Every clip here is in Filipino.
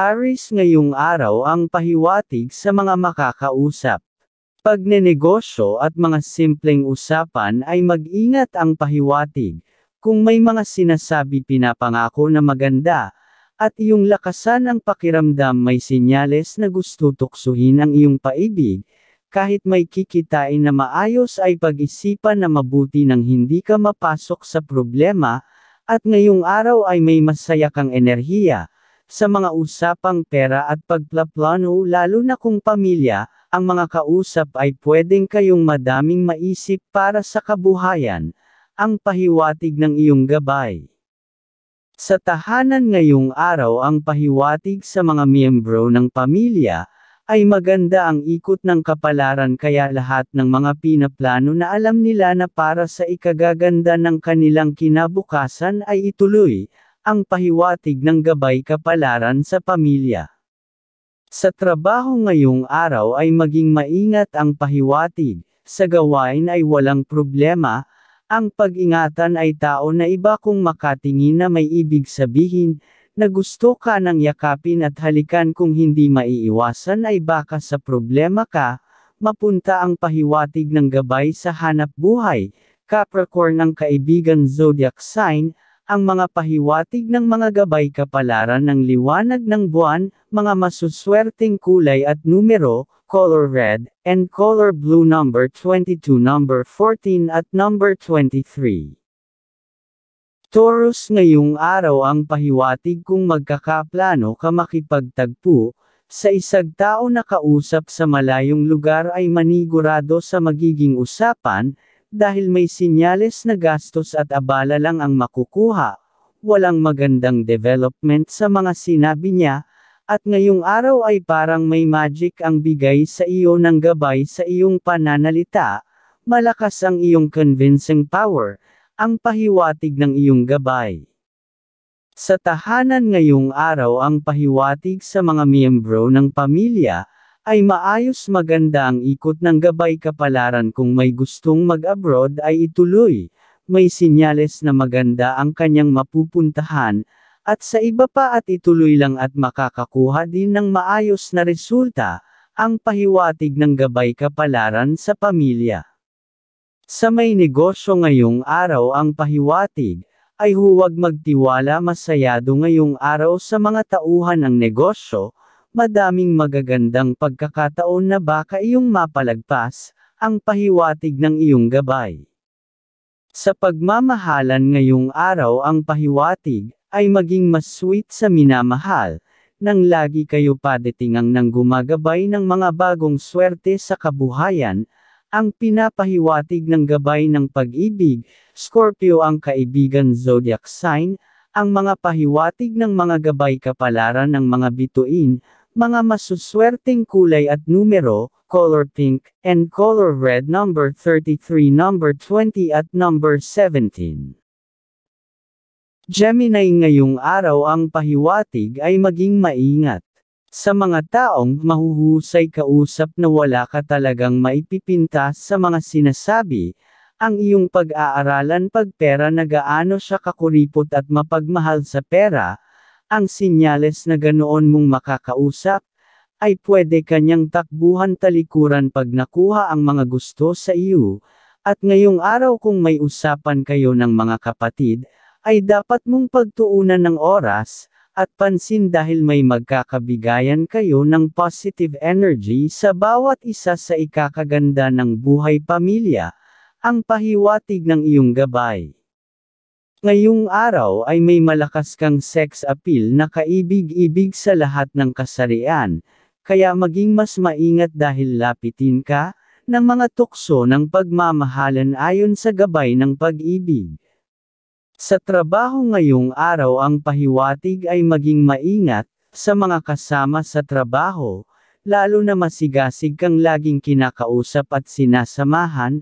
Aris ngayong araw ang pahiwatig sa mga makakausap. Pagnenegosyo at mga simpleng usapan ay mag-ingat ang pahiwatig. Kung may mga sinasabi pinapangako na maganda, at iyong lakasan ang pakiramdam may sinyales na gusto tuksuhin ang iyong paibig, kahit may kikitain na maayos ay pag-isipan na mabuti nang hindi ka mapasok sa problema, at ngayong araw ay may masaya kang enerhiya, sa mga usapang pera at pagplaplano lalo na kung pamilya, ang mga kausap ay pwedeng kayong madaming maisip para sa kabuhayan, ang pahiwatig ng iyong gabay. Sa tahanan ngayong araw ang pahiwatig sa mga miyembro ng pamilya, ay maganda ang ikot ng kapalaran kaya lahat ng mga pinaplano na alam nila na para sa ikagaganda ng kanilang kinabukasan ay ituloy, ang pahiwatig ng gabay kapalaran sa pamilya. Sa trabaho ngayong araw ay maging maingat ang pahiwatig, sa gawain ay walang problema, ang pag-ingatan ay tao na iba kung makatingin na may ibig sabihin, na gusto ka ng yakapin at halikan kung hindi maiiwasan ay baka sa problema ka, mapunta ang pahiwatig ng gabay sa hanap buhay, Capricorn ang kaibigan zodiac sign, ang mga pahiwatig ng mga gabay kapalaran ng liwanag ng buwan, mga masuswerteng kulay at numero, color red, and color blue number 22 number 14 at number 23. Taurus ngayong araw ang pahiwatig kung magkakaplano ka makipagtagpo, sa isang tao na kausap sa malayong lugar ay manigurado sa magiging usapan, dahil may sinyales na gastos at abala lang ang makukuha, walang magandang development sa mga sinabi niya, at ngayong araw ay parang may magic ang bigay sa iyo ng gabay sa iyong pananalita, malakas ang iyong convincing power, ang pahiwatig ng iyong gabay. Sa tahanan ngayong araw ang pahiwatig sa mga miyembro ng pamilya, ay maayos maganda ang ikot ng gabay kapalaran kung may gustong mag-abroad ay ituloy, may sinyales na maganda ang kanyang mapupuntahan, at sa iba pa at ituloy lang at makakakuha din ng maayos na resulta, ang pahiwatig ng gabay kapalaran sa pamilya. Sa may negosyo ngayong araw ang pahiwatig, ay huwag magtiwala masayado ngayong araw sa mga tauhan ng negosyo, madaming magagandang pagkakataon na baka iyong mapalagpas, ang pahiwatig ng iyong gabay. Sa pagmamahalan ngayong araw ang pahiwatig, ay maging mas sweet sa minamahal, nang lagi kayo padatingang ng gumagabay ng mga bagong swerte sa kabuhayan, ang pinapahiwatig ng gabay ng pag-ibig, Scorpio ang kaibigan zodiac sign, ang mga pahiwatig ng mga gabay kapalaran ng mga bituin, mga masuswerteng kulay at numero, color pink, and color red number 33 number 20 at number 17. Gemini ngayong araw ang pahiwatig ay maging maingat. Sa mga taong mahuhusay kausap na wala ka talagang maipipinta sa mga sinasabi, ang iyong pag-aaralan pagpera na gaano siya kakuripot at mapagmahal sa pera, ang sinyales na ganoon mong makakausap, ay pwede kanyang takbuhan talikuran pag nakuha ang mga gusto sa iyo, at ngayong araw kung may usapan kayo ng mga kapatid, ay dapat mong pagtuunan ng oras, at pansin dahil may magkakabigayan kayo ng positive energy sa bawat isa sa ikakaganda ng buhay pamilya, ang pahiwatig ng iyong gabay. Ngayong araw ay may malakas kang sex appeal na kaibig-ibig sa lahat ng kasarian, kaya maging mas maingat dahil lapitin ka ng mga tukso ng pagmamahalan ayon sa gabay ng pag-ibig. Sa trabaho ngayong araw ang pahiwatig ay maging maingat sa mga kasama sa trabaho, lalo na masigasig kang laging kinakausap at sinasamahan,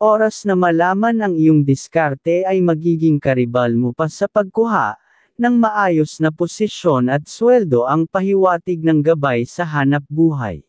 Oras na malaman ang iyong diskarte ay magiging karibal mo pa sa pagkuha ng maayos na posisyon at sweldo ang pahiwatig ng gabay sa hanap buhay.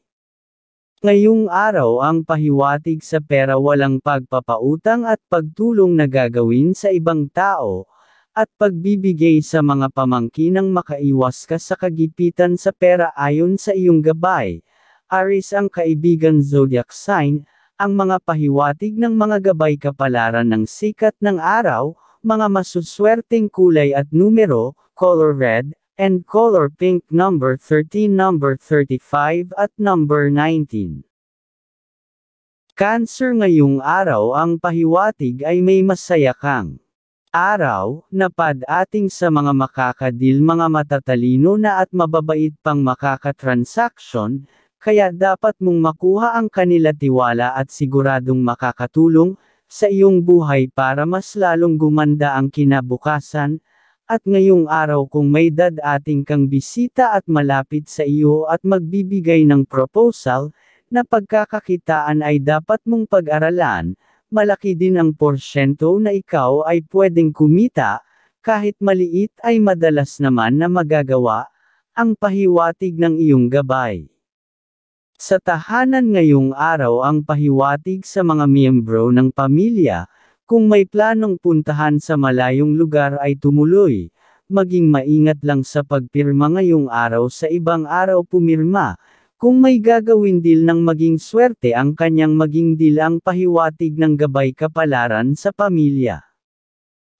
Ngayong araw ang pahiwatig sa pera walang pagpapautang at pagtulong na gagawin sa ibang tao, at pagbibigay sa mga pamangkinang makaiwas ka sa kagipitan sa pera ayon sa iyong gabay. Aris ang kaibigan zodiac sign, ang mga pahiwatig ng mga gabay kapalaran ng sikat ng araw, mga masuswerteng kulay at numero, color red, and color pink number 13 number 35 at number 19. Cancer ngayong araw ang pahiwatig ay may masaya kang araw, napad ating sa mga makakadil mga matatalino na at mababait pang makakatransaksyon, kaya dapat mong makuha ang kanila tiwala at siguradong makakatulong sa iyong buhay para mas lalong gumanda ang kinabukasan, at ngayong araw kung may dadating kang bisita at malapit sa iyo at magbibigay ng proposal, na pagkakakitaan ay dapat mong pag-aralan, malaki din ang porsyento na ikaw ay pwedeng kumita, kahit maliit ay madalas naman na magagawa, ang pahiwatig ng iyong gabay. Sa tahanan ngayong araw ang pahiwatig sa mga miyembro ng pamilya, kung may planong puntahan sa malayong lugar ay tumuloy, maging maingat lang sa pagpirma ngayong araw sa ibang araw pumirma, kung may gagawin deal ng maging swerte ang kanyang maging deal ang pahiwatig ng gabay kapalaran sa pamilya.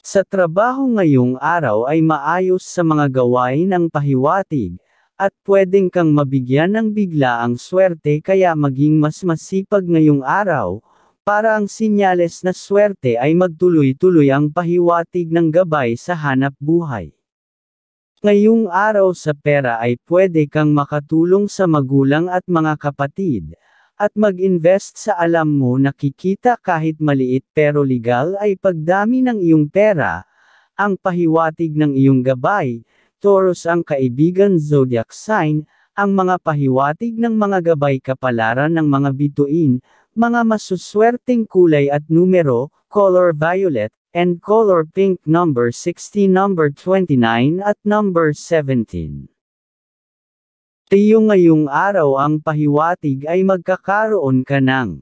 Sa trabaho ngayong araw ay maayos sa mga gawain ang pahiwatig, at pwedeng kang mabigyan ng bigla ang swerte kaya maging mas masipag ngayong araw, para ang sinyales na swerte ay magtuloy-tuloy ang pahiwatig ng gabay sa hanap buhay. Ngayong araw sa pera ay pwede kang makatulong sa magulang at mga kapatid, at mag-invest sa alam mo nakikita kahit maliit pero legal ay pagdami ng iyong pera, ang pahiwatig ng iyong gabay, Taurus ang kaibigan zodiac sign, ang mga pahiwatig ng mga gabay kapalaran ng mga bituin, mga masuswerteng kulay at numero, color violet, and color pink number 60 number 29 at number 17. Tiyo ngayong araw ang pahiwatig ay magkakaroon ka ng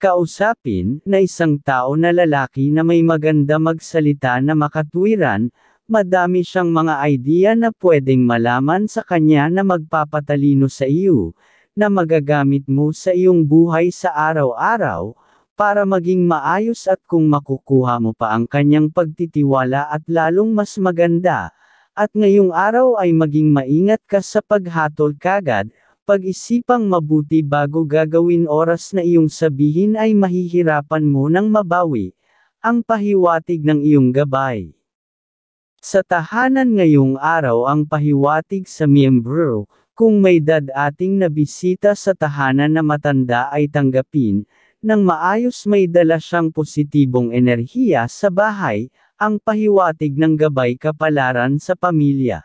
kausapin na isang tao na lalaki na may maganda magsalita na makatwiran, Madami siyang mga idea na pwedeng malaman sa kanya na magpapatalino sa iyo, na magagamit mo sa iyong buhay sa araw-araw, para maging maayos at kung makukuha mo pa ang kanyang pagtitiwala at lalong mas maganda, at ngayong araw ay maging maingat ka sa paghatol kagad, pag-isipang mabuti bago gagawin oras na iyong sabihin ay mahihirapan mo ng mabawi, ang pahiwatig ng iyong gabay. Sa tahanan ngayong araw ang pahiwatig sa miyembro, kung may dadating na bisita sa tahanan na matanda ay tanggapin, nang maayos may dala siyang positibong enerhiya sa bahay, ang pahiwatig ng gabay kapalaran sa pamilya.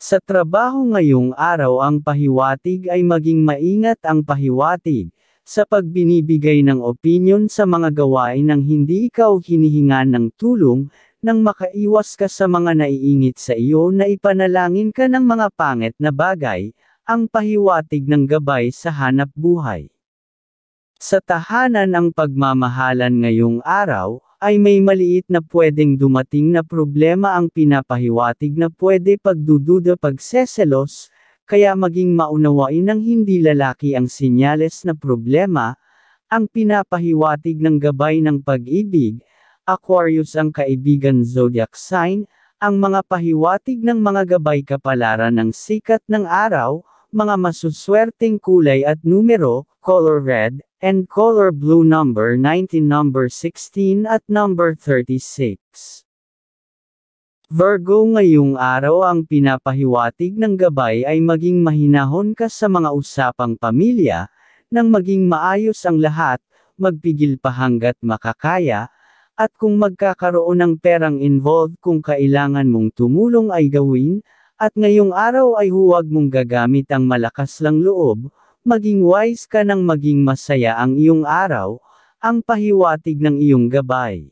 Sa trabaho ngayong araw ang pahiwatig ay maging maingat ang pahiwatig, sa pagbinibigay ng opinyon sa mga gawain ng hindi ikaw hinihingan ng tulong, nang makaiwas ka sa mga naiingit sa iyo na ipanalangin ka ng mga pangit na bagay, ang pahiwatig ng gabay sa hanap buhay. Sa tahanan ang pagmamahalan ngayong araw, ay may maliit na pwedeng dumating na problema ang pinapahiwatig na pwede pagdududa pagseselos, kaya maging maunawain ng hindi lalaki ang sinyales na problema, ang pinapahiwatig ng gabay ng pag-ibig, Aquarius ang kaibigan zodiac sign, ang mga pahiwatig ng mga gabay kapalaran ng sikat ng araw, mga masuswerteng kulay at numero, color red, and color blue number 19 number 16 at number 36. Virgo ngayong araw ang pinapahiwatig ng gabay ay maging mahinahon ka sa mga usapang pamilya, nang maging maayos ang lahat, magpigil pa hanggat makakaya, at kung magkakaroon ng perang involved kung kailangan mong tumulong ay gawin, at ngayong araw ay huwag mong gagamit ang malakas lang loob, maging wise ka nang maging masaya ang iyong araw, ang pahiwatig ng iyong gabay.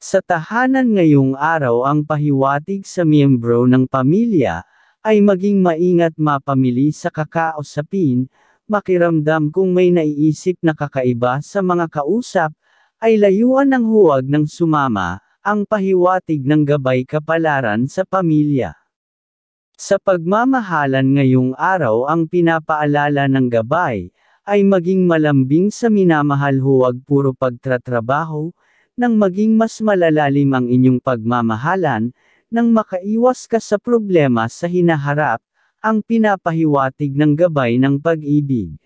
Sa tahanan ngayong araw ang pahiwatig sa miyembro ng pamilya, ay maging maingat mapamili sa kakausapin, makiramdam kung may naiisip na kakaiba sa mga kausap, ay layuan ng huwag ng sumama, ang pahiwatig ng gabay kapalaran sa pamilya. Sa pagmamahalan ngayong araw ang pinapaalala ng gabay, ay maging malambing sa minamahal huwag puro pagtratrabaho, nang maging mas malalalim ang inyong pagmamahalan, nang makaiwas ka sa problema sa hinaharap, ang pinapahiwatig ng gabay ng pag-ibig.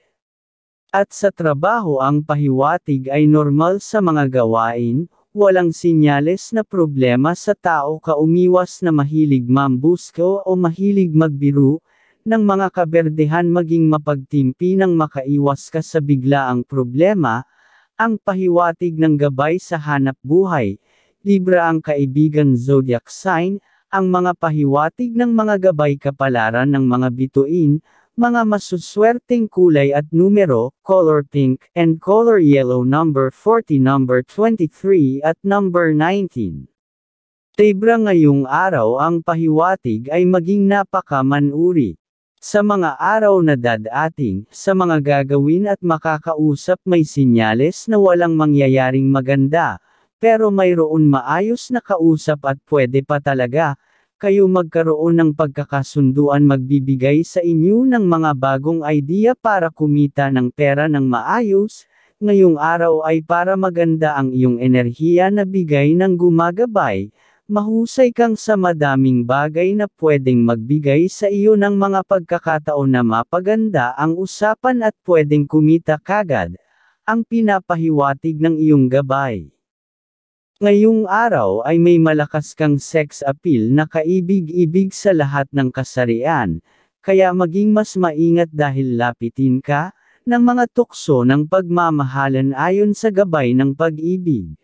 At sa trabaho ang pahiwatig ay normal sa mga gawain, walang sinyales na problema sa tao kaumiwas na mahilig mambusko o mahilig magbiro, ng mga kaberdehan maging mapagtimpi nang makaiwas ka sa biglaang problema, ang pahiwatig ng gabay sa hanap buhay, libra ang kaibigan zodiac sign, ang mga pahiwatig ng mga gabay kapalaran ng mga bituin, mga masuswerteng kulay at numero, color pink, and color yellow number 40 number 23 at number 19. Tebra ngayong araw ang pahiwatig ay maging napakamanuri. Sa mga araw na dadating, sa mga gagawin at makakausap may sinyales na walang mangyayaring maganda, pero mayroon maayos na kausap at pwede pa talaga, kayo magkaroon ng pagkakasunduan magbibigay sa inyo ng mga bagong idea para kumita ng pera ng maayos, ngayong araw ay para maganda ang iyong enerhiya na bigay ng gumagabay, mahusay kang sa madaming bagay na pwedeng magbigay sa iyo ng mga pagkakataon na mapaganda ang usapan at pwedeng kumita kagad, ang pinapahiwatig ng iyong gabay. Ngayong araw ay may malakas kang sex appeal na kaibig-ibig sa lahat ng kasarian, kaya maging mas maingat dahil lapitin ka ng mga tukso ng pagmamahalan ayon sa gabay ng pag-ibig.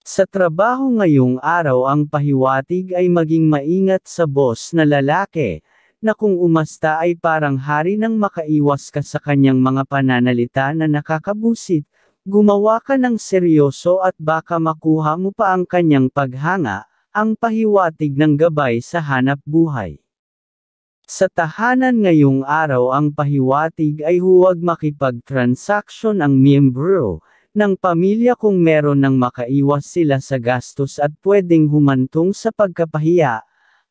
Sa trabaho ngayong araw ang pahiwatig ay maging maingat sa boss na lalaki, na kung umasta ay parang hari nang makaiwas ka sa kanyang mga pananalita na nakakabusit, Gumawa ka ng seryoso at baka makuha mo pa ang kanyang paghanga, ang pahiwatig ng gabay sa hanap buhay. Sa tahanan ngayong araw ang pahiwatig ay huwag makipag-transaction ang miyembro ng pamilya kung meron ng makaiwas sila sa gastos at pwedeng humantong sa pagkapahiya.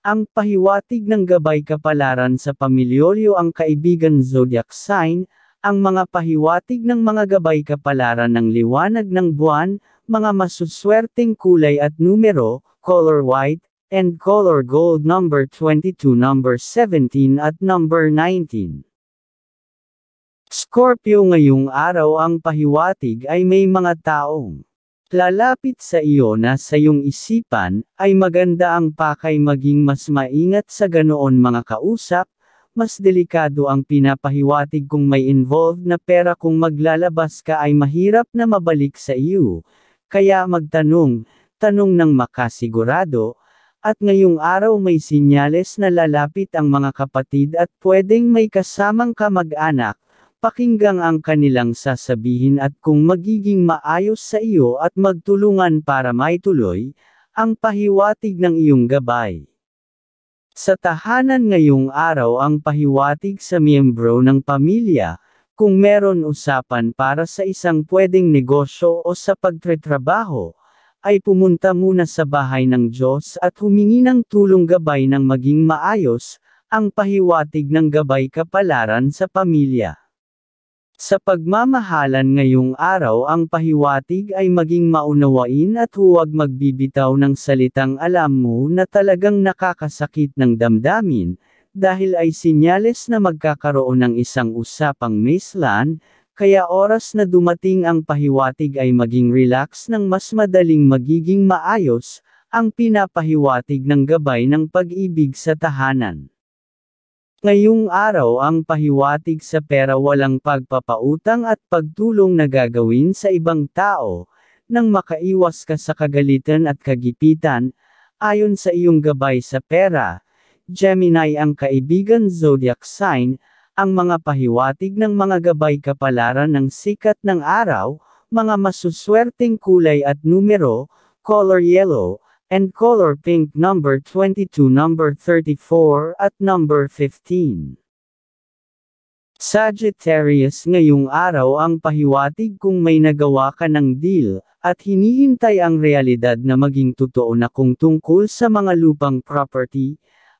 Ang pahiwatig ng gabay kapalaran sa pamilyolyo ang kaibigan zodiac sign, ang mga pahiwatig ng mga gabay kapalaran ng liwanag ng buwan, mga masuswerteng kulay at numero, color white, and color gold number 22 number 17 at number 19. Scorpio ngayong araw ang pahiwatig ay may mga taong lalapit sa iyo na sa iyong isipan, ay maganda ang pakay maging mas maingat sa ganoon mga kausap, mas delikado ang pinapahiwatig kung may involved na pera kung maglalabas ka ay mahirap na mabalik sa iyo. Kaya magtanong, tanong ng makasigurado, at ngayong araw may sinyales na lalapit ang mga kapatid at pwedeng may kasamang kamag-anak, pakinggang ang kanilang sasabihin at kung magiging maayos sa iyo at magtulungan para maituloy, ang pahiwatig ng iyong gabay. Sa tahanan ngayong araw ang pahiwatig sa miyembro ng pamilya, kung meron usapan para sa isang pwedeng negosyo o sa pagtratrabaho, ay pumunta muna sa bahay ng Diyos at humingi ng tulong gabay ng maging maayos, ang pahiwatig ng gabay kapalaran sa pamilya. Sa pagmamahalan ngayong araw ang pahiwatig ay maging maunawain at huwag magbibitaw ng salitang alam mo na talagang nakakasakit ng damdamin, dahil ay sinyales na magkakaroon ng isang usapang maislan, kaya oras na dumating ang pahiwatig ay maging relax ng mas madaling magiging maayos, ang pinapahiwatig ng gabay ng pag-ibig sa tahanan. Ngayong araw ang pahiwatig sa pera walang pagpapautang at pagtulong na gagawin sa ibang tao, nang makaiwas ka sa kagalitan at kagipitan, ayon sa iyong gabay sa pera. Gemini ang kaibigan zodiac sign, ang mga pahiwatig ng mga gabay kapalaran ng sikat ng araw, mga masuswerteng kulay at numero, color yellow, and color pink number 22 number 34 at number 15. Sagittarius ngayong araw ang pahiwatig kung may nagawa ka ng deal, at hinihintay ang realidad na maging totoo na kung tungkol sa mga lupang property,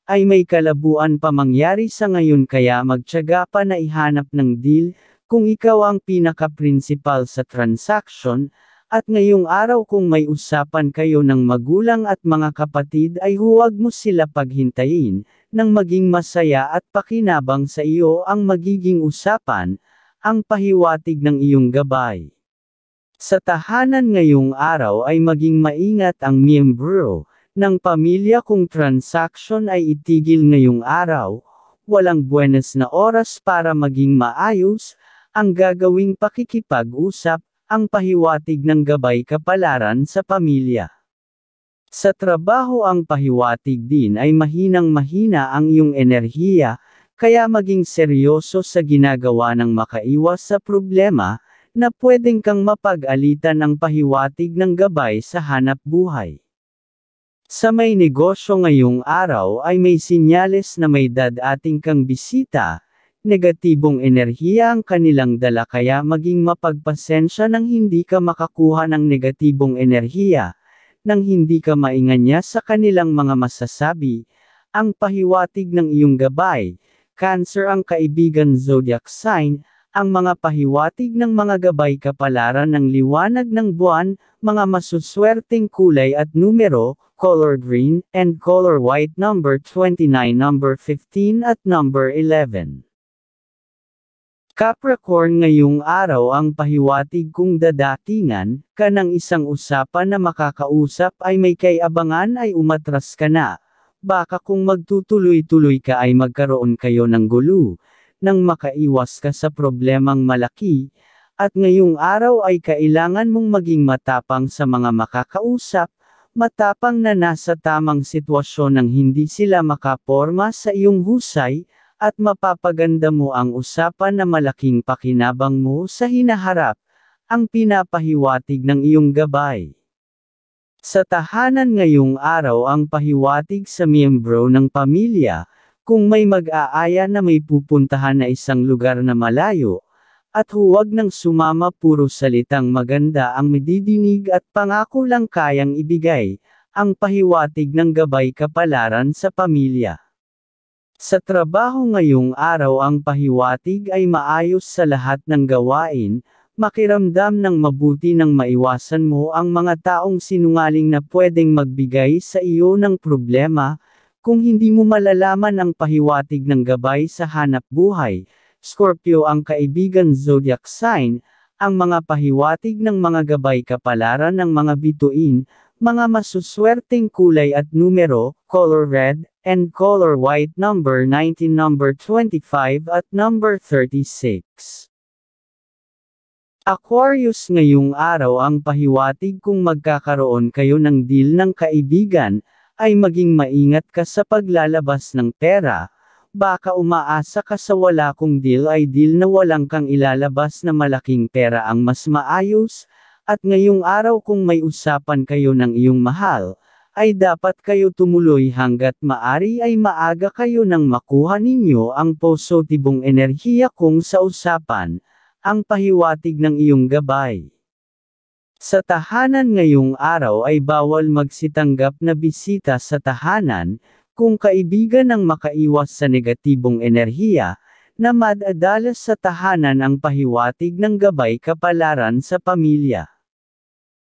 ay may kalabuan pa mangyari sa ngayon kaya magtyaga pa na ihanap ng deal, kung ikaw ang pinaka-principal sa transaction, at ngayong araw kung may usapan kayo ng magulang at mga kapatid ay huwag mo sila paghintayin, nang maging masaya at pakinabang sa iyo ang magiging usapan, ang pahiwatig ng iyong gabay. Sa tahanan ngayong araw ay maging maingat ang miyembro ng pamilya kung transaksyon ay itigil ngayong araw, walang buenas na oras para maging maayos, ang gagawing pakikipag-usap ang pahiwatig ng gabay kapalaran sa pamilya. Sa trabaho ang pahiwatig din ay mahinang-mahina ang iyong enerhiya, kaya maging seryoso sa ginagawa ng makaiwas sa problema, na pwedeng kang mapag-alitan ang pahiwatig ng gabay sa hanap buhay. Sa may negosyo ngayong araw ay may sinyales na may dadating kang bisita, negatibong enerhiya ang kanilang dala kaya maging mapagpasensya nang hindi ka makakuha ng negatibong enerhiya, nang hindi ka mainganya sa kanilang mga masasabi, ang pahiwatig ng iyong gabay, cancer ang kaibigan zodiac sign, ang mga pahiwatig ng mga gabay kapalaran ng liwanag ng buwan, mga masuswerteng kulay at numero, color green, and color white number 29 number 15 at number 11. Capricorn ngayong araw ang pahiwatig kung dadatingan ka ng isang usapan na makakausap ay may kayabangan ay umatras ka na. Baka kung magtutuloy-tuloy ka ay magkaroon kayo ng gulo, nang makaiwas ka sa problemang malaki, at ngayong araw ay kailangan mong maging matapang sa mga makakausap, matapang na nasa tamang sitwasyon nang hindi sila makaporma sa iyong husay, at mapapaganda mo ang usapan na malaking pakinabang mo sa hinaharap, ang pinapahiwatig ng iyong gabay. Sa tahanan ngayong araw ang pahiwatig sa miyembro ng pamilya, kung may mag-aaya na may pupuntahan na isang lugar na malayo, at huwag nang sumama puro salitang maganda ang medidinig at pangako lang kayang ibigay, ang pahiwatig ng gabay kapalaran sa pamilya. Sa trabaho ngayong araw ang pahiwatig ay maayos sa lahat ng gawain, makiramdam ng mabuti nang maiwasan mo ang mga taong sinungaling na pwedeng magbigay sa iyo ng problema, kung hindi mo malalaman ang pahiwatig ng gabay sa hanap buhay. Scorpio ang kaibigan zodiac sign, ang mga pahiwatig ng mga gabay kapalaran ng mga bituin, mga masuswerteng kulay at numero, color red, and color white number 19 number 25 at number 36. Aquarius ngayong araw ang pahiwatig kung magkakaroon kayo ng deal ng kaibigan, ay maging maingat ka sa paglalabas ng pera, baka umaasa ka sa wala kong deal ay deal na walang kang ilalabas na malaking pera ang mas maayos, at ngayong araw kung may usapan kayo ng iyong mahal, ay dapat kayo tumuloy hanggat maari ay maaga kayo nang makuha ninyo ang positibong enerhiya kung sa usapan, ang pahiwatig ng iyong gabay. Sa tahanan ngayong araw ay bawal magsitanggap na bisita sa tahanan, kung kaibigan ang makaiwas sa negatibong enerhiya, na madadalas sa tahanan ang pahiwatig ng gabay kapalaran sa pamilya.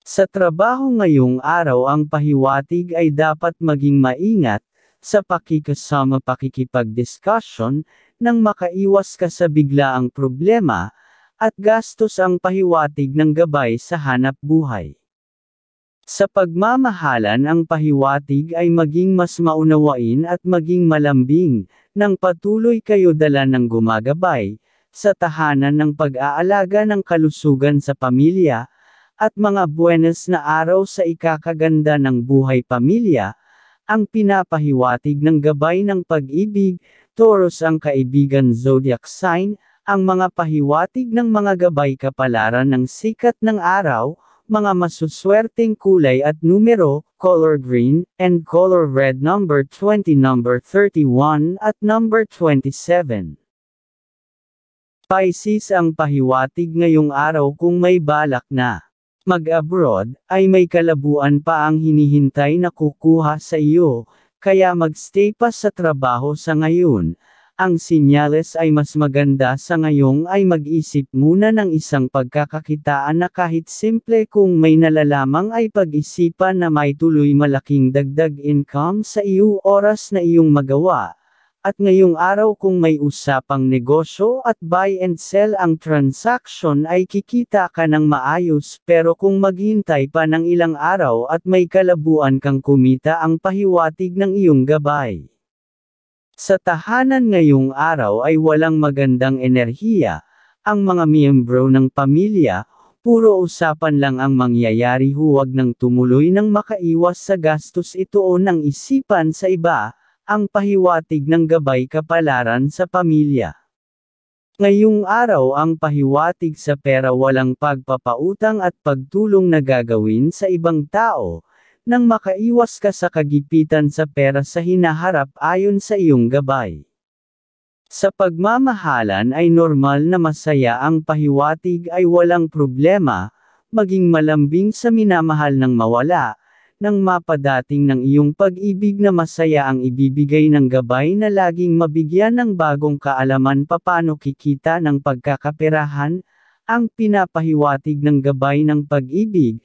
Sa trabaho ngayong araw ang pahiwatig ay dapat maging maingat, sa pakikasama pakikipag-discussion, nang makaiwas ka sa biglaang problema, at gastos ang pahiwatig ng gabay sa hanap buhay. Sa pagmamahalan ang pahiwatig ay maging mas maunawain at maging malambing, nang patuloy kayo dala ng gumagabay, sa tahanan ng pag-aalaga ng kalusugan sa pamilya, at mga buenas na araw sa ikakaganda ng buhay pamilya, ang pinapahiwatig ng gabay ng pag-ibig, Taurus ang kaibigan zodiac sign, ang mga pahiwatig ng mga gabay kapalaran ng sikat ng araw, mga masuswerteng kulay at numero, color green, and color red number 20 number 31 at number 27. Pisces ang pahiwatig ngayong araw kung may balak na mag-abroad, ay may kalabuan pa ang hinihintay na kukuha sa iyo, kaya magstay pa sa trabaho sa ngayon. Ang sinyales ay mas maganda sa ngayong ay mag-isip muna ng isang pagkakakitaan na kahit simple kung may nalalamang ay pag-isipan na may tuloy malaking dagdag income sa iyo oras na iyong magawa at ngayong araw kung may usapang negosyo at buy and sell ang transaction ay kikita ka ng maayos pero kung maghintay pa ng ilang araw at may kalabuan kang kumita ang pahiwatig ng iyong gabay. Sa tahanan ngayong araw ay walang magandang enerhiya, ang mga miyembro ng pamilya, puro usapan lang ang mangyayari huwag nang tumuloy ng makaiwas sa gastos ito o nang isipan sa iba, ang pahiwatig ng gabay kapalaran sa pamilya. Ngayong araw ang pahiwatig sa pera walang pagpapautang at pagtulong na gagawin sa ibang tao, nang makaiwas ka sa kagipitan sa pera sa hinaharap ayon sa iyong gabay. Sa pagmamahalan ay normal na masaya ang pahiwatig ay walang problema, maging malambing sa minamahal ng mawala, nang mapadating ng iyong pag-ibig na masaya ang ibibigay ng gabay na laging mabigyan ng bagong kaalaman papano kikita ng pagkakaperahan, ang pinapahiwatig ng gabay ng pag-ibig,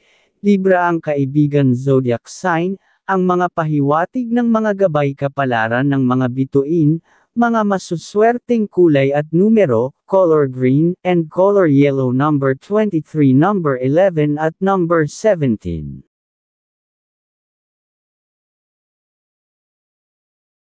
Libra ang kaibigan zodiac sign, ang mga pahiwatig ng mga gabay kapalaran ng mga bituin, mga masuswerteng kulay at numero, color green and color yellow number 23 number 11 at number 17.